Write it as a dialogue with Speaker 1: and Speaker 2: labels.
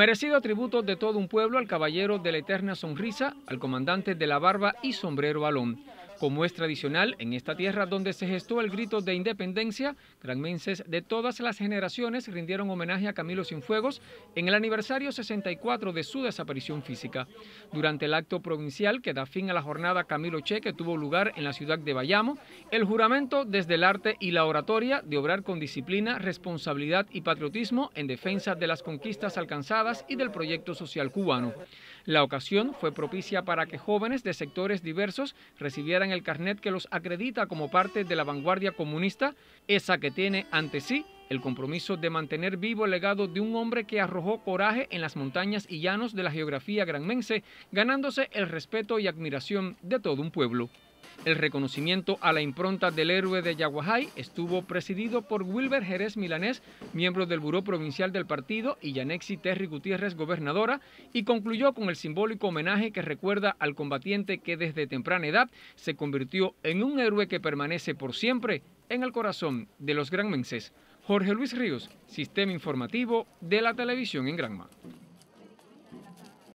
Speaker 1: Merecido tributo de todo un pueblo al caballero de la eterna sonrisa, al comandante de la barba y sombrero Alón como es tradicional en esta tierra donde se gestó el grito de independencia, granmenses de todas las generaciones rindieron homenaje a Camilo Cienfuegos en el aniversario 64 de su desaparición física. Durante el acto provincial que da fin a la jornada Camilo Che que tuvo lugar en la ciudad de Bayamo, el juramento desde el arte y la oratoria de obrar con disciplina, responsabilidad y patriotismo en defensa de las conquistas alcanzadas y del proyecto social cubano. La ocasión fue propicia para que jóvenes de sectores diversos recibieran el carnet que los acredita como parte de la vanguardia comunista, esa que tiene ante sí el compromiso de mantener vivo el legado de un hombre que arrojó coraje en las montañas y llanos de la geografía granmense, ganándose el respeto y admiración de todo un pueblo. El reconocimiento a la impronta del héroe de Yaguajay estuvo presidido por Wilber Jerez Milanés, miembro del Buró Provincial del partido, y Yanexi Terry Gutiérrez, gobernadora, y concluyó con el simbólico homenaje que recuerda al combatiente que desde temprana edad se convirtió en un héroe que permanece por siempre en el corazón de los granmenses. Jorge Luis Ríos, Sistema Informativo de la Televisión en Granma.